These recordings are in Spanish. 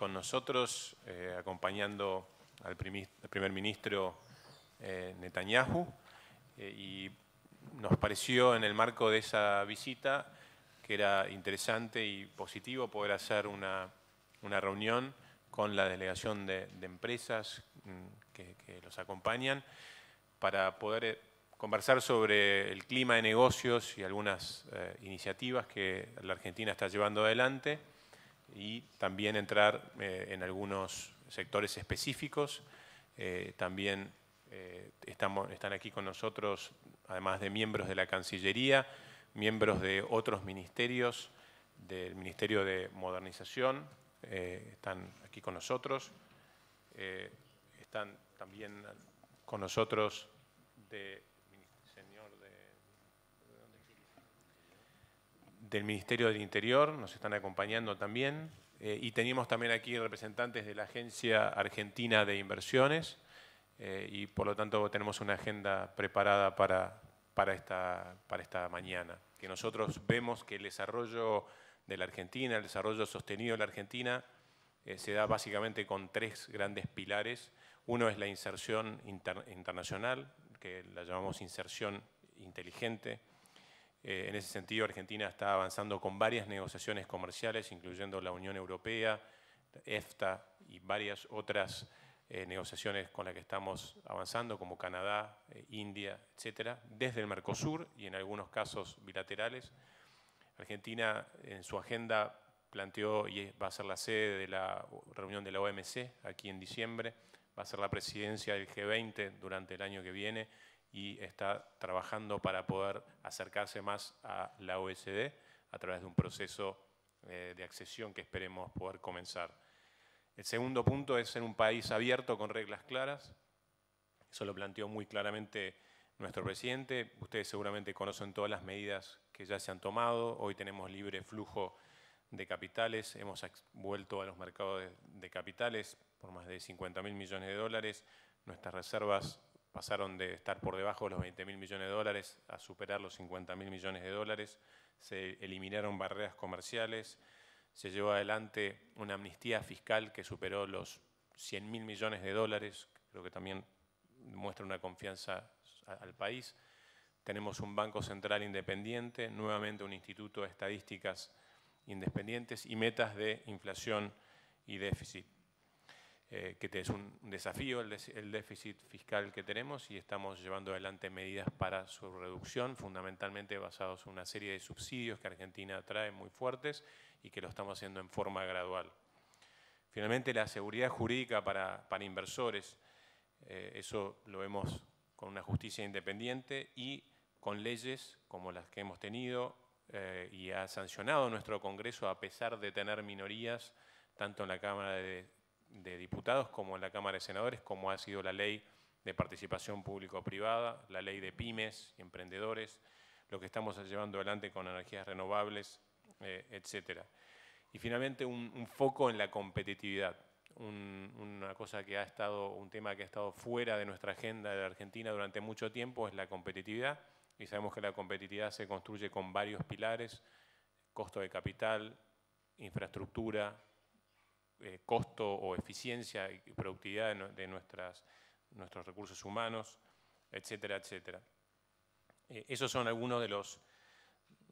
con nosotros, eh, acompañando al, primer ministro eh, Netanyahu. Eh, y nos pareció en el marco de esa visita que era interesante y positivo poder hacer una, reunión con la delegación de, empresas mm, que, los acompañan para poder conversar sobre el clima de negocios y algunas iniciativas que la Argentina está llevando adelante y también entrar eh, en algunos sectores específicos. Eh, también eh, estamos, están aquí con nosotros, además de miembros de la Cancillería, miembros de otros ministerios, del Ministerio de Modernización, están aquí con nosotros. están también con nosotros de del Ministerio del Interior, nos están acompañando también. Eh, y tenemos también aquí representantes de la Agencia Argentina de Inversiones eh, y por lo tanto tenemos una agenda preparada para, esta, para esta mañana. Que nosotros vemos que el desarrollo de la Argentina, el desarrollo sostenido de la Argentina, eh, se da básicamente con tres grandes pilares. Uno es la inserción internacional, que la llamamos inserción inteligente. Eh, en ese sentido, Argentina está avanzando con varias negociaciones comerciales, incluyendo la Unión Europea, EFTA y varias otras eh, negociaciones con las que estamos avanzando, como Canadá, eh, India, etcétera, desde el Mercosur y en algunos casos bilaterales. Argentina en su agenda planteó y va a ser la sede de la reunión de la OMC aquí en diciembre, va a ser la presidencia del G20 durante el año que viene y está trabajando para poder acercarse más a la OSD a través de un proceso eh, de accesión que esperemos poder comenzar. El segundo punto es ser un país abierto con reglas claras. Eso lo planteó muy claramente nuestro presidente. Ustedes seguramente conocen todas las medidas que ya se han tomado. Hoy tenemos libre flujo de capitales. Hemos vuelto a los mercados de, capitales por más de 50 mil millones de dólares. Nuestras reservas pasaron de estar por debajo de los 20 mil millones de dólares a superar los 50 mil millones de dólares, se eliminaron barreras comerciales, se llevó adelante una amnistía fiscal que superó los 100 mil millones de dólares, creo que también muestra una confianza al país. Tenemos un Banco Central independiente, nuevamente un Instituto de Estadísticas independientes y metas de inflación y déficit. Eh, que es un desafío el, déficit fiscal que tenemos y estamos llevando adelante medidas para su reducción, fundamentalmente basados en una serie de subsidios que Argentina trae muy fuertes y que lo estamos haciendo en forma gradual. Finalmente, la seguridad jurídica para, inversores, eh, eso lo vemos con una justicia independiente y con leyes como las que hemos tenido eh, y ha sancionado nuestro Congreso a pesar de tener minorías tanto en la Cámara de de Diputados como en la Cámara de Senadores, como ha sido la ley de participación público-privada, la ley de pymes y emprendedores, lo que estamos llevando adelante con energías renovables, etc. Eh, etcétera. Y finalmente un, foco en la competitividad, un, una cosa que ha estado, un tema que ha estado fuera de nuestra agenda de Argentina durante mucho tiempo es la competitividad y sabemos que la competitividad se construye con varios pilares, costo de capital, infraestructura, eh, costo o eficiencia y productividad de, nuestras, nuestros recursos humanos, etcétera, etcétera. Eh, esos son algunos de, los,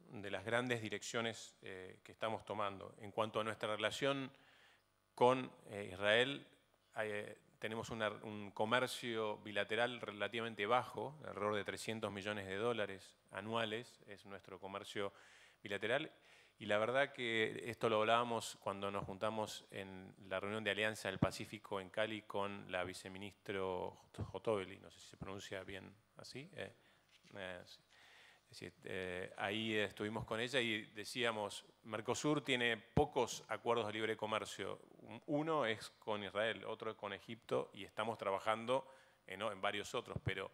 de las grandes direcciones eh, que estamos tomando. En cuanto a nuestra relación con eh, Israel, tenemos un comercio bilateral relativamente bajo, alrededor de 300 millones de dólares anuales es nuestro comercio bilateral, y la verdad que esto lo hablábamos cuando nos juntamos en la reunión de Alianza del Pacífico en Cali con la viceministro Jotoveli, no sé si se pronuncia bien así. Eh, eh, eh, ahí estuvimos con ella y decíamos, Mercosur tiene pocos acuerdos de libre comercio. Uno es con Israel, otro es con Egipto y estamos trabajando en, varios otros, pero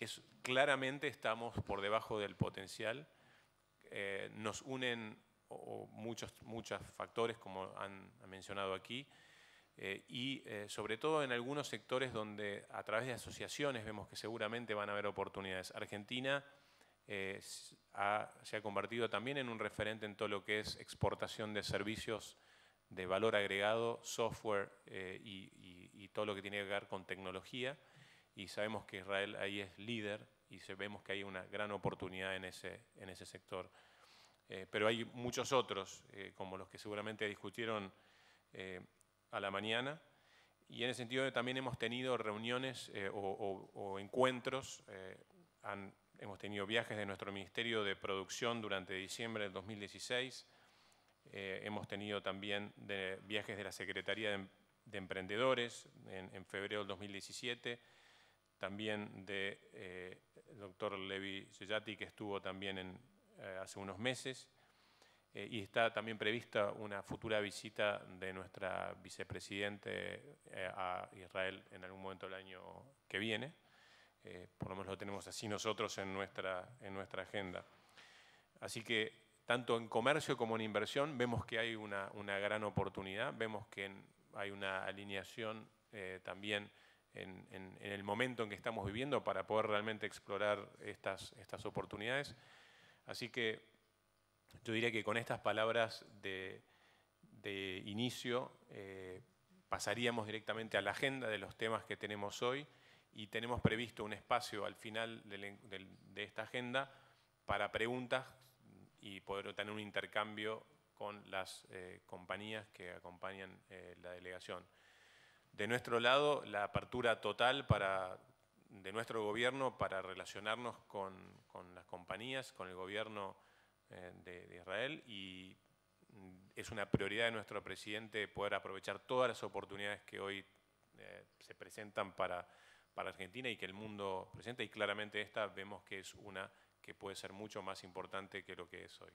es, claramente estamos por debajo del potencial. nos unen muchos, muchos factores, como han mencionado aquí, eh, y eh, sobre todo en algunos sectores donde a través de asociaciones vemos que seguramente van a haber oportunidades. Argentina eh, se ha convertido también en un referente en todo lo que es exportación de servicios de valor agregado, software y, todo lo que tiene que ver con tecnología. Y sabemos que Israel ahí es líder y vemos que hay una gran oportunidad en ese, en ese sector. Eh, pero hay muchos otros, eh, como los que seguramente discutieron eh, a la mañana, y en ese sentido también hemos tenido reuniones o, encuentros, hemos tenido viajes de nuestro Ministerio de Producción durante diciembre del 2016, hemos tenido también de, viajes de la Secretaría de, em-, Emprendedores en, febrero del 2017, también del de, doctor Levi Sellati, que estuvo también en, eh, hace unos meses eh, y está también prevista una futura visita de nuestra vicepresidente eh, a Israel en algún momento del año que viene. por lo menos lo tenemos así nosotros en nuestra, agenda. Así que tanto en comercio como en inversión vemos que hay una, gran oportunidad, vemos que hay una alineación también en, el momento en que estamos viviendo para poder realmente explorar estas oportunidades. Así que yo diría que con estas palabras de, inicio eh, pasaríamos directamente a la agenda de los temas que tenemos hoy y tenemos previsto un espacio al final de, esta agenda para preguntas y poder tener un intercambio con las eh, compañías que acompañan eh, la delegación. De nuestro lado, la apertura total para de nuestro gobierno para relacionarnos con, las compañías, con el gobierno eh, de, Israel y es una prioridad de nuestro presidente poder aprovechar todas las oportunidades que hoy eh, se presentan para, para Argentina y que el mundo presenta y claramente esta vemos que es una que puede ser mucho más importante que lo que es hoy.